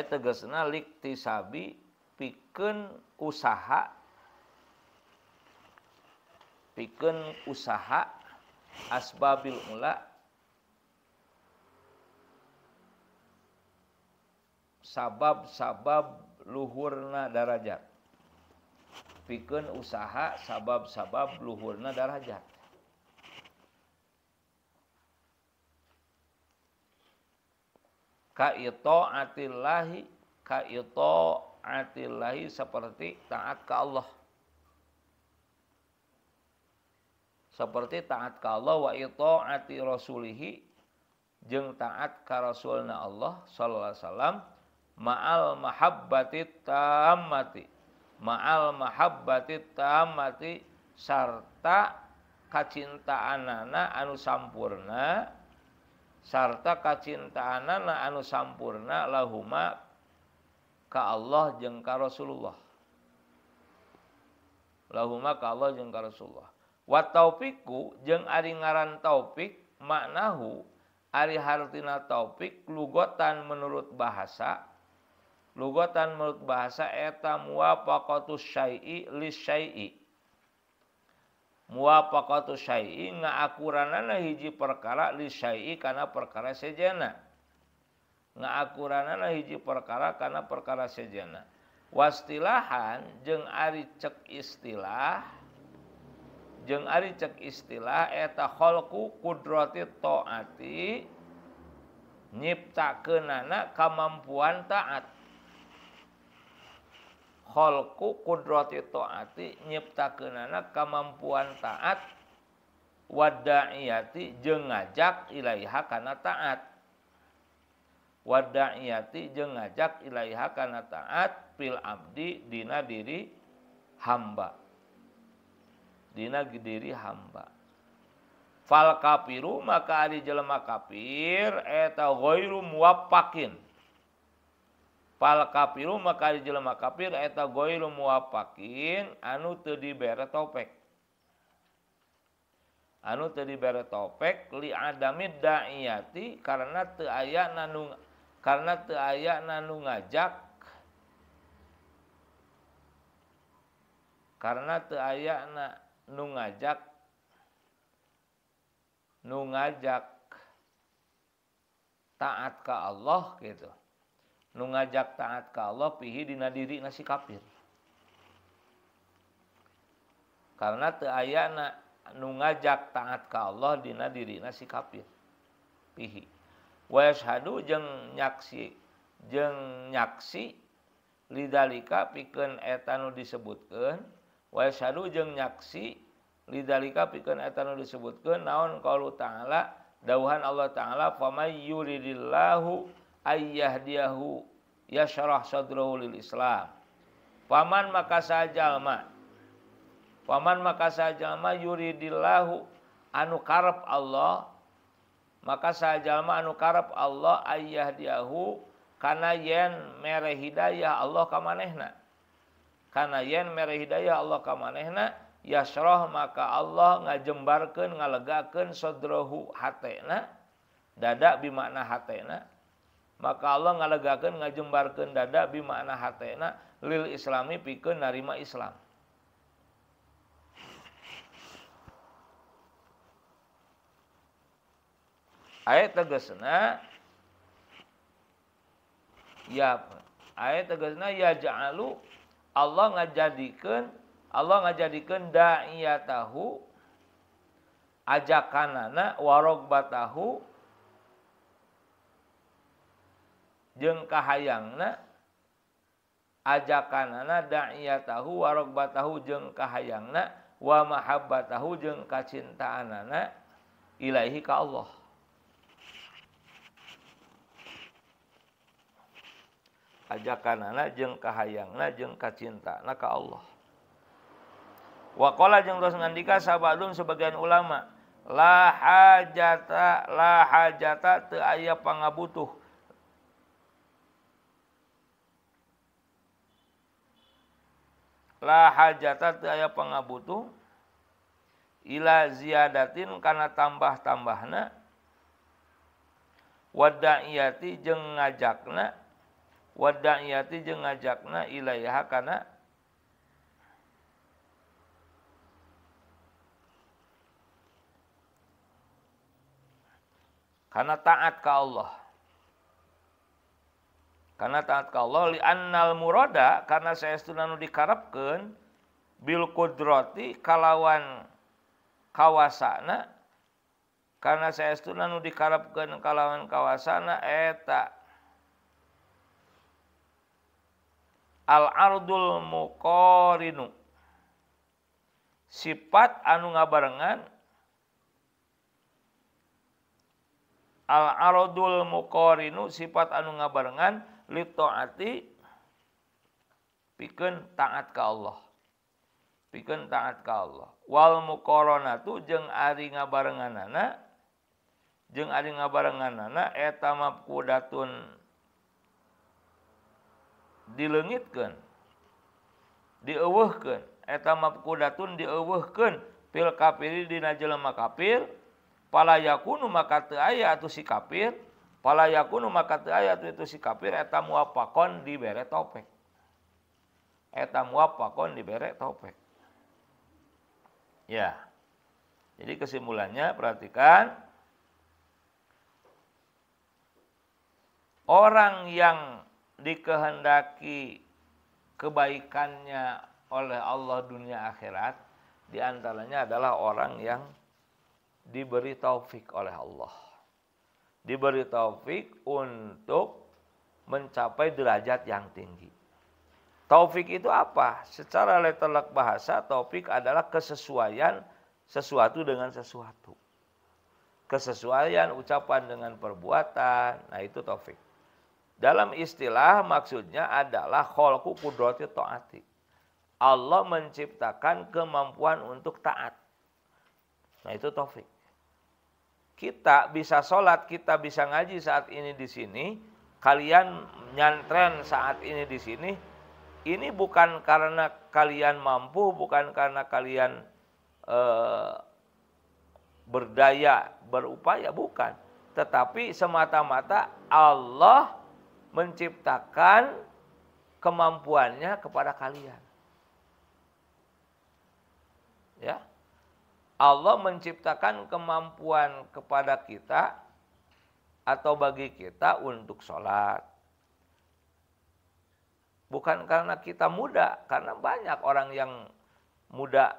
tegasnaliktii pi usaha Hai piken usaha asbabbil Hai sabab-sabab Luhurna darajat piken usaha sabab-sabab Luhurna darajat ka atillahi ka atillahi seperti taat ke Allah seperti taat ke Allah wa ati rasulihi jeng taat ka rasulna Allah sallallahu alaihi wasallam ma'al mahabbati tammati ma'al mahabbati tammati sarta kacintaan anak anu sampurna sarta kacintaanana anu sampurna lahuma ka Allah jeung ka Rasulullah lahuma ka Allah jeung ka Rasulullah wa taufiku jeung ari ngaran taufik maknahu ari hartina taufik lugotan menurut bahasa lugotan menurut bahasa eta muwafaqatus syai'i lis syai'i nggakran hiji perkaralisai karena perkara sejana nggak akuranna hiji perkara karena perkara sejana wastilahan jeng Ari cek istilah je Ari cek istilah etaholku kudrati toati nyipta ke nanak kemampuan taati holku kudrati taati nyiptakeunana kemampuan taat wada'iyati jeung ngajak ilaiha kana taat wada'iyati jeung ngajak ilaiha kana taat fil abdi dina diri hamba dina diri hamba fal kafiru maka ari jelema kafir eta ghairu muwaffaqin punya kafir rumah kali jelelma kafireta an Hai anu di topek li adadaati karena te nu karena teayayak na nu ngajak Hai karena teayayak na nu ngajak Hai nu ngajak Hai taat ke Allah gitu ngajak tangan kalau pihi Dina diri nasi kafir Hai karena te nungajak tangan kalau Dina diri nasi kafir pi we jenyashi jenyaksi lidalika piken etan disebutkan wa jenyaksi lidalika pi etan disebutkan naon kalau taaladahuhan Allah tangalama ylahhu Ayah diahu sadrahu lil Islam. Paman maka sajalma. Paman maka sajalma yuridillahu anu karab Allah maka sajalma anu karab Allah ayah diahu karena yen mere hidayah Allah kamanehna. Karena yen mere hidayah Allah kamanehna yasroh maka Allah ngajembarkan ngalegakan sodrohu hatena dada bimakna hatena maka Allah ngalegakeun ngajembarkeun dada makna hatena lil islami pikeun narima Islam ayat tegasna ya ayat tegasna ya ja'alu Allah ngajadikeun Allah ngajadikeun da'iyatahu ajakanana warog batahu jeung kahayangna ajakanana da'iyatahu tahu jeng kahayang na wa mahabbatahu jeung kacintaanana ilaihi ka Allah ajakanana na jeng kacinta na ka Allah Wakola jeng terus ngandika sabadun sebagian ulama la hajata la hajata te pangabutuh la hajata aya pangabutuh ila ziyadatin karena tambah-tambahna wada'iyati jeung ngajakna wada'iyati jeung ngajakna ilaiha kana karena taat ke Allah taat kalau anal muro karena sayanu dikarapkan Bilkudroti kalawan kawasana karena sayanu dikapkan kalawan kawaanaak Hai al-ardul muko Hai sifat anu ngabarenngan Hai alarul mukou sifat anu ngabarenngan tidak tohati piken tangan ka Allah piken tangan ka Allah Walmuona tuh jeng nga barengan je barengannaamun Hai dilenggitkan Hai diwukan etamkudatun diwukan pilfir dije lemakfir palayak ku maka aya atau si kafir Pala yakunu maka teu aya itu si kafir eta muwafaqon dibere topik. Eta muwafaqon dibere topik. Ya. Jadi kesimpulannya perhatikan orang yang dikehendaki kebaikannya oleh Allah dunia akhirat diantaranya adalah orang yang diberi taufik oleh Allah diberi taufik untuk mencapai derajat yang tinggi. Taufik itu apa? Secara letterlek bahasa, taufik adalah kesesuaian sesuatu dengan sesuatu. Kesesuaian ucapan dengan perbuatan, nah itu taufik. Dalam istilah maksudnya adalah kholku kudroti ta'ati. Allah menciptakan kemampuan untuk taat. Nah itu taufik kita bisa sholat, kita bisa ngaji saat ini di sini, kalian nyantren saat ini di sini, ini bukan karena kalian mampu, bukan karena kalian eh, berdaya, berupaya, bukan. Tetapi semata-mata Allah menciptakan kemampuannya kepada kalian. Ya, Allah menciptakan kemampuan kepada kita atau bagi kita untuk sholat. Bukan karena kita muda, karena banyak orang yang muda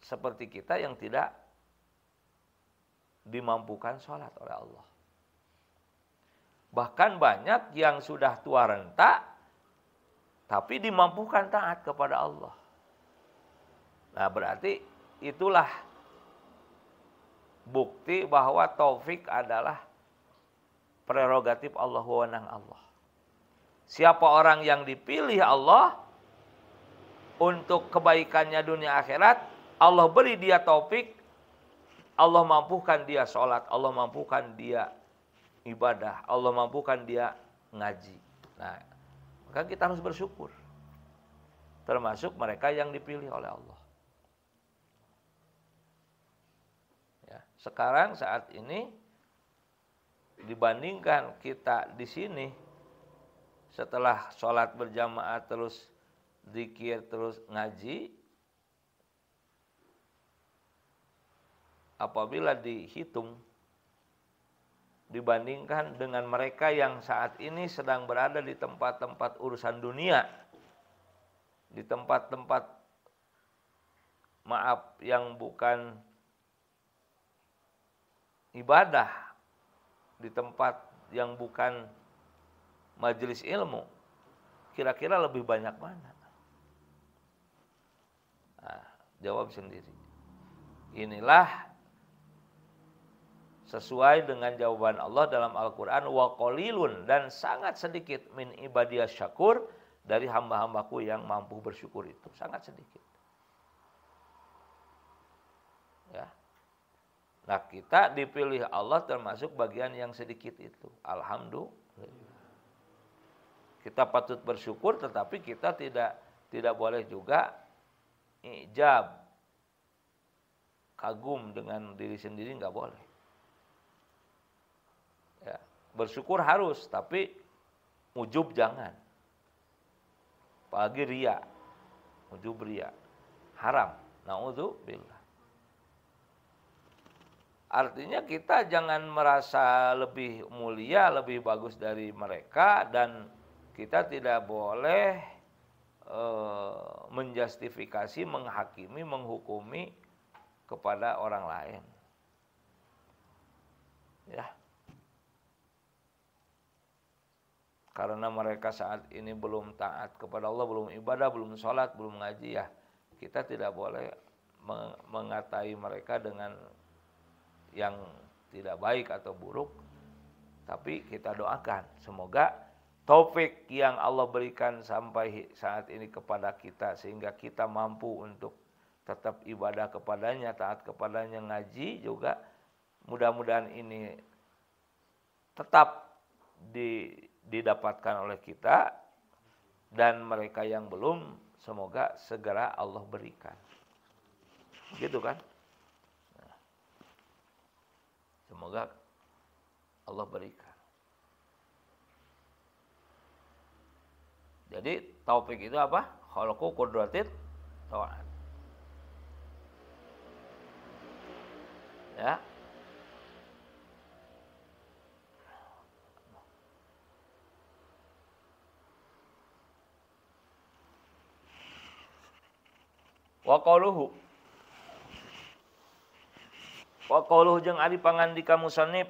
seperti kita yang tidak dimampukan sholat oleh Allah. Bahkan banyak yang sudah tua renta, tapi dimampukan taat kepada Allah. Nah berarti itulah bukti bahwa taufik adalah prerogatif Allah wewenang Allah. Siapa orang yang dipilih Allah untuk kebaikannya dunia akhirat, Allah beri dia taufik, Allah mampukan dia sholat, Allah mampukan dia ibadah, Allah mampukan dia ngaji. Nah, maka kita harus bersyukur. Termasuk mereka yang dipilih oleh Allah. sekarang saat ini dibandingkan kita di sini setelah sholat berjamaah terus dikir terus ngaji apabila dihitung dibandingkan dengan mereka yang saat ini sedang berada di tempat-tempat urusan dunia di tempat-tempat maaf yang bukan ibadah di tempat yang bukan majelis ilmu, kira-kira lebih banyak mana? Nah, jawab sendiri. Inilah sesuai dengan jawaban Allah dalam Al-Quran wa qalilun dan sangat sedikit min ibadiyah syakur dari hamba-hambaku yang mampu bersyukur itu sangat sedikit ya Nah kita dipilih Allah termasuk bagian yang sedikit itu. Alhamdulillah. Kita patut bersyukur tetapi kita tidak tidak boleh juga ijab kagum dengan diri sendiri nggak boleh. Ya, bersyukur harus tapi ujub jangan. Apalagi ria, ujub ria, haram. Nauzubillah. Artinya kita jangan merasa lebih mulia, lebih bagus dari mereka dan kita tidak boleh e, menjustifikasi, menghakimi, menghukumi kepada orang lain. Ya. Karena mereka saat ini belum taat kepada Allah, belum ibadah, belum sholat, belum ngaji ya. Kita tidak boleh mengatai mereka dengan yang tidak baik atau buruk, tapi kita doakan semoga topik yang Allah berikan sampai saat ini kepada kita sehingga kita mampu untuk tetap ibadah kepadanya, taat kepadanya, ngaji juga mudah-mudahan ini tetap di, didapatkan oleh kita dan mereka yang belum semoga segera Allah berikan. Gitu kan? Semoga Allah berikan. Jadi taufik itu apa? Khalqu qudratin taat. Ya. Wa qauluhu jung pangan di kamu sanib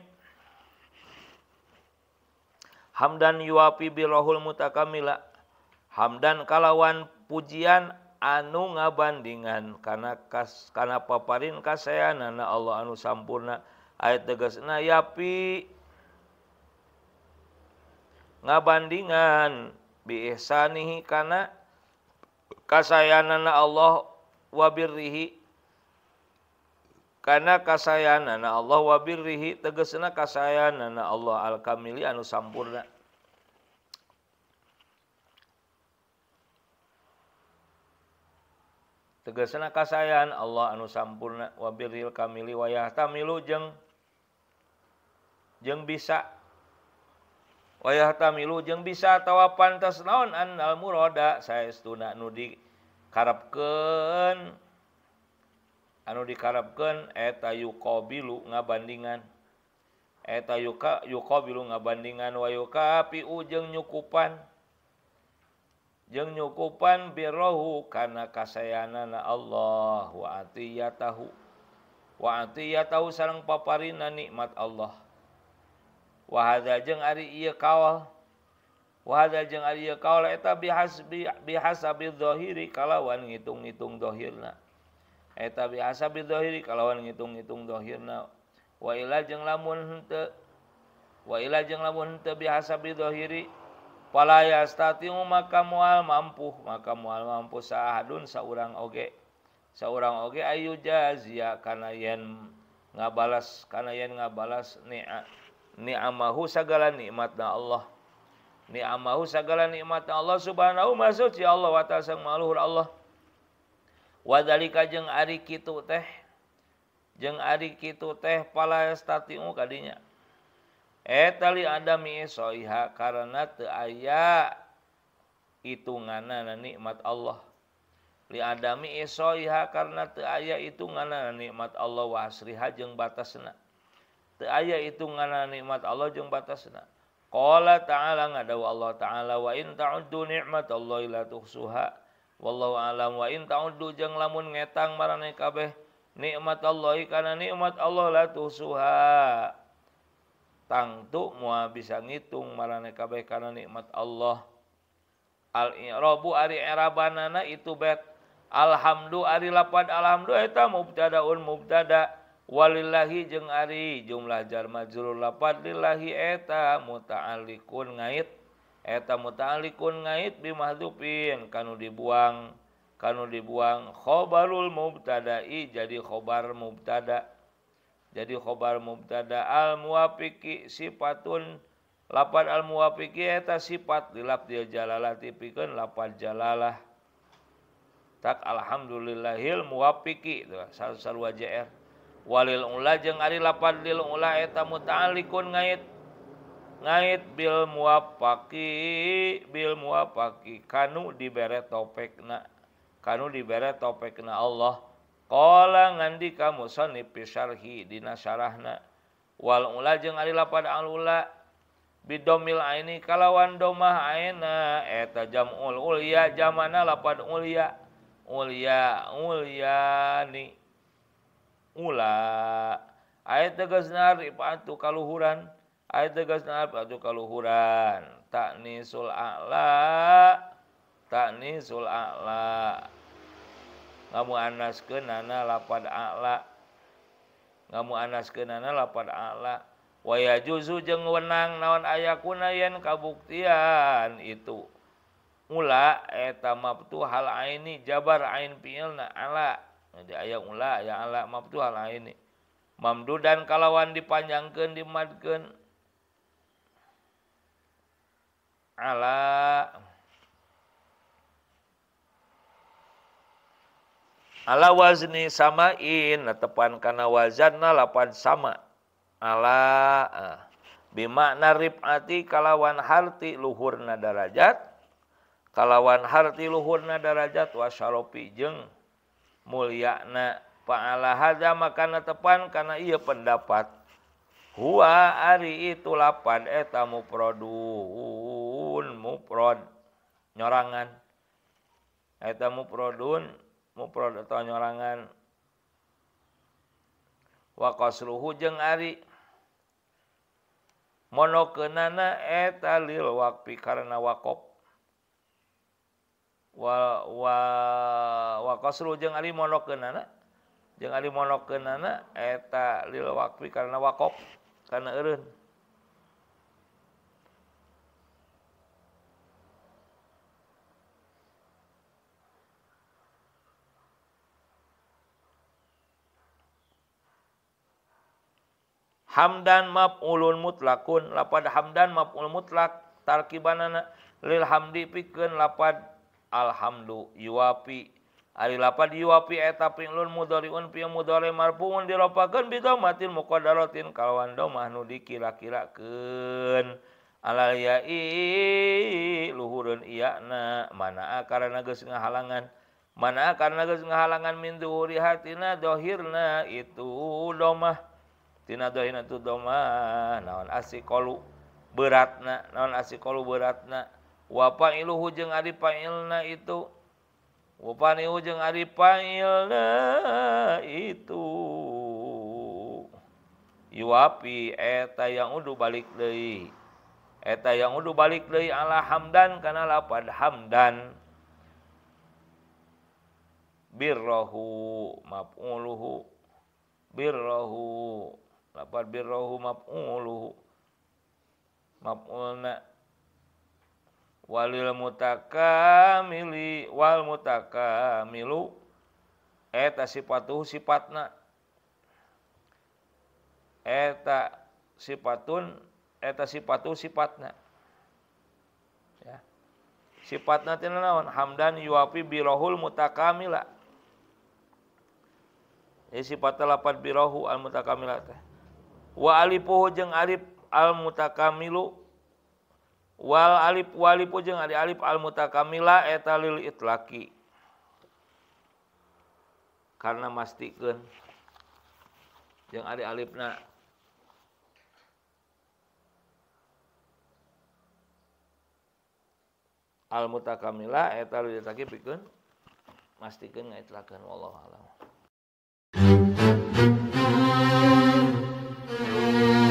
hamdan yuwapirohul mutakamila hamdan kalawan pujian anu ngabandingan karena kas karena paparin kasayan anak Allah anu sampurna ayat tegas yapi Hai ngabandingan biasa nih karena kasayan anak Allah wabir Rihi karena kesayyan anak Allahwabbil Rihi tegesna kasayyan anak Allah alkamili anu sampurna Hai tegesna kasyan Allah anu sampurna wabilil kami wayah tamilung jeng bisa Hai wayah tamilu jeng bisa tawa pantas naon analmu roda saya setuna nudik harapken anu dikarabkaneta y qu nga bandingan yuka bandinganukapi unyukupan jengnyukupan birohu karena kasayanana Allah waia tahu wa tahu seorangrang paparina nikmat Allah wazang Ari ka wa dhohir kalawan ngiung-itung dhohirna biasahir kalau ngiung-itung dhir wailaila biasa ya statimu maka mual mampu maka mual mampu saatun seorangge seorang Oke Ayu jaziakanaen nga balaskanaen nga balas ni amahu sagala nikmatna Allah Ni amahu segala nikmat Allah Subhanahu masuk ya Allah wa Taasa malhur Allah wang itu teh jeng adik itu teh pala statimu tadinya ehtali adamiha karena aya itunganan nikmat Allah diadami isoha karena teaya ituungan nikmat Allah asriha jeng batasnaaya itungungan nikmat Allah jembatasna tanganlang ada Allah taala wa nikmat Allahila suha Allah alam wa tahu dujeng lamun ngeang markabeh nikmat Allah karena nikmat Allahlah tusha tangtuk semua bisa ngitung maranekabeh karena nikmat Allah robbu Ari era Banana itu bad Alhamdullah Ari lapat ahamdul mubun muda Walillai jeng Ari jumlah Jarrma juul la dapatillahi etam mutaaliun ngatung eta mutalikun ngait bimahdupin, kanu dibuang kanu dibuang khobarul mubtada'i jadi khobar mubtada jadi khobar mubtada al muwafiki sifatun lapan al muwafiki eta sifat dilap dia jalalah tipikeun lapan jalalah tak alhamdulillahil muwafiki sal salwa jr walil ula jeung ari lapan lil ula eta mutalikun ngait nait Bil mua pakai Bilmu pakai kanu di bere topik nah kan di bere topik nah Allah kalau ngandi kamu Soni pisarhi dirahna walau biddomil ini kalauwan domalia zamanpanlia mulia kalauran Ai tegasna abadu kaluhuran. Taknisul a'la. Taknisul a'la. Ngamu ke nana lapad a'la. Ngamu ke nana lapad a'la. Waya juzu jeng wenang naon ayakuna yen kabuktian itu. Mula eta mabtu hal aini jabar ain na ala. Jadi ayat ula ya ala mabtu hal aini. dan kalawan dipanjangkan dimatkan Hai Allah wazni sama in tepan karena wazanapan sama Allahla eh. Bimak narib hati kalawan hartti Luhur nadarajat kalawan harti Luhur nadarajat was pijeng muliana Pak Allah makan depan karena ia pendapat Hu ari itu lapan etamu produk muprod nyorangan muproun mu rangan Hai wahung Ari Hai monokenana lil waktupi karenawak Hai wawak mono monokeneta l waktu karenawakkop karena Errun tinggal hamdan map Ulun mutlaundan map mutlaktarkibanana lilhamdi piken lapat Alhamdul yuwapi ali la dapatwan dikira-kira luhurun mana karena ngahalangan mana karena nagus nga halangan mindurihati dhohirna itu domah di ik beratna non asik kalau beratnapang hu A Ilna itu u A Ilna itu youpi et yang udhu baliketa yang balik Allah hamdan karenapandan Hai birrohu ma muuluhu birrohu Lapar birrohu maf'uluhu. Maf'ulna. Walil mutakamili wal mutakamilu. Eta sifatuhu sifatna. Eta sifatun eta sifatuh sifatna. Ya. Sifatna tinanawan Hamdan yuapi birohul mutakamila. Ini sifatnya lapan birohu al mutakamila teh. waali jeung Arif al mutakamiluwal Aifwaliipunjung A Alif al mutakamila etalililaki Hai karena mastikun A Aif na Hai al mutakamila pi masit wolong alam Música hum.